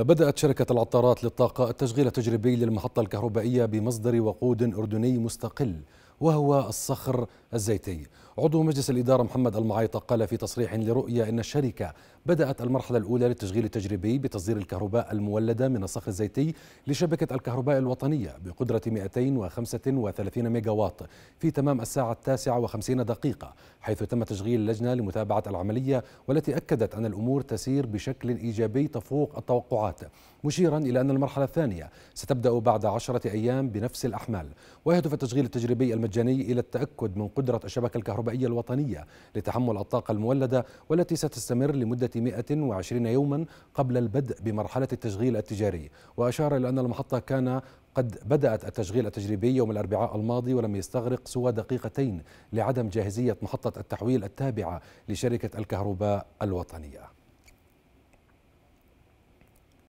بدأت شركة العطارات للطاقة التشغيل التجريبي للمحطة الكهربائية بمصدر وقود أردني مستقل وهو الصخر الزيتي عضو مجلس الإدارة محمد المعيطة قال في تصريح لرؤية أن الشركة بدأت المرحلة الأولى للتشغيل التجريبي بتصدير الكهرباء المولدة من الصخر الزيتي لشبكة الكهرباء الوطنية بقدرة 235 ميجاوات في تمام الساعة التاسعة وخمسين دقيقة حيث تم تشغيل اللجنة لمتابعة العملية والتي أكدت أن الأمور تسير بشكل إيجابي تفوق التوقعات مشيرا إلى أن المرحلة الثانية ستبدأ بعد عشرة أيام بنفس الأحمال ويهدف التشغيل التجريبي المجلس مجاني إلى التأكد من قدرة الشبكة الكهربائية الوطنية لتحمل الطاقة المولدة والتي ستستمر لمدة 120 يوما قبل البدء بمرحلة التشغيل التجاري وأشار إلى أن المحطة كان قد بدأت التشغيل التجريبي يوم الأربعاء الماضي ولم يستغرق سوى دقيقتين لعدم جاهزية محطة التحويل التابعة لشركة الكهرباء الوطنية